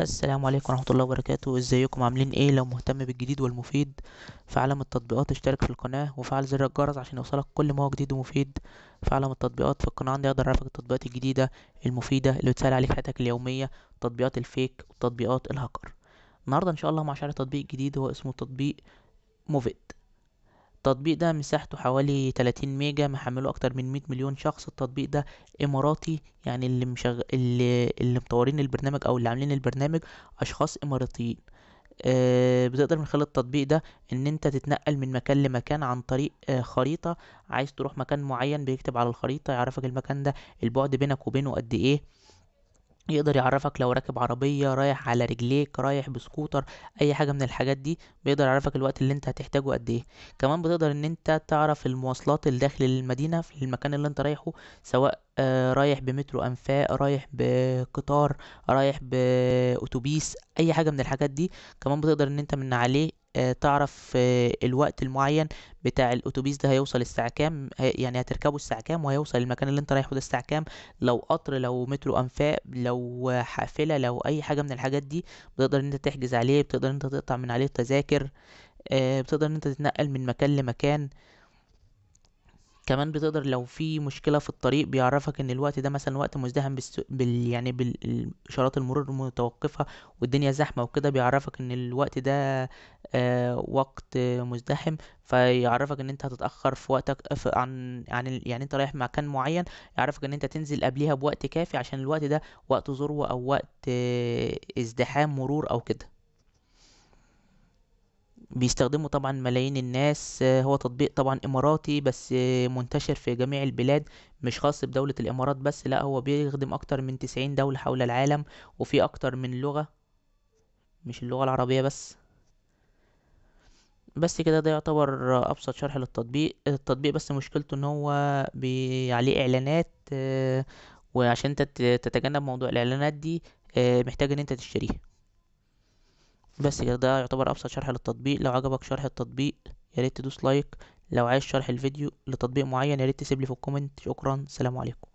السلام عليكم ورحمة الله وبركاته ازيكم عاملين ايه لو مهتم بالجديد والمفيد في عالم التطبيقات اشترك في القناة وفعل زر الجرس عشان يوصلك كل ما هو جديد ومفيد في عالم التطبيقات في القناة عندي اقدر اعرفك التطبيقات الجديدة المفيدة اللي بتسهل عليك حياتك اليومية تطبيقات الفيك وتطبيقات الهاكر النهاردة ان شاء الله مع شعر تطبيق جديد هو اسمه تطبيق موفيت التطبيق ده مساحته حوالي 30 ميجا محمله اكتر من 100 مليون شخص التطبيق ده اماراتي يعني اللي مشغ... اللي اللي مطورين البرنامج او اللي عاملين البرنامج اشخاص اماراتيين آه بتقدر من خلال التطبيق ده ان انت تتنقل من مكان لمكان عن طريق آه خريطة عايز تروح مكان معين بيكتب على الخريطة يعرفك المكان ده البعد بينك وبينه قد ايه يقدر يعرفك لو راكب عربية رايح على رجليك رايح بسكوتر اي حاجة من الحاجات دي بيقدر يعرفك الوقت اللي انت هتحتاجه قد ايه كمان بتقدر ان انت تعرف المواصلات الداخل المدينة في المكان اللي انت رايحه سواء آه رايح بمترو انفاق رايح بقطار رايح باتوبيس اي حاجة من الحاجات دي كمان بتقدر ان انت من عليه آه، تعرف آه، الوقت المعين بتاع الاتوبيس ده هيوصل الساعه كام يعني هتركبه الساعه كام وهيوصل المكان اللي انت رايحه ده الساعه كام لو قطر لو مترو انفاق لو حافله لو اي حاجه من الحاجات دي بتقدر ان انت تحجز عليه بتقدر ان انت تقطع من عليه التذاكر آه، بتقدر ان انت تتنقل من مكان لمكان كمان بتقدر لو في مشكلة في الطريق بيعرفك ان الوقت ده مثلا وقت مزدحم بالس... بال يعني بالاشارات المرور متوقفة والدنيا زحمة وكده بيعرفك ان الوقت ده آه وقت مزدحم فيعرفك ان انت هتتأخر في وقتك في عن يعني يعني انت رايح مكان معين يعرفك ان انت تنزل قبليها بوقت كافي عشان الوقت ده وقت ذروة او وقت آه ازدحام مرور او كده بيستخدمه طبعا ملايين الناس آه، هو تطبيق طبعا اماراتي بس آه، منتشر في جميع البلاد مش خاص بدولة الامارات بس لا هو بيخدم اكتر من تسعين دولة حول العالم وفي اكتر من لغة مش اللغة العربية بس بس كده ده يعتبر ابسط شرح للتطبيق التطبيق بس مشكلته ان هو بي عليه اعلانات آه، وعشان تتجنب موضوع الاعلانات دي محتاج ان انت تشتريه بس كده ده يعتبر ابسط شرح للتطبيق لو عجبك شرح التطبيق يا ريت تدوس لايك لو عايز شرح الفيديو لتطبيق معين يا ريت تسيب لي في الكومنت شكرا سلام عليكم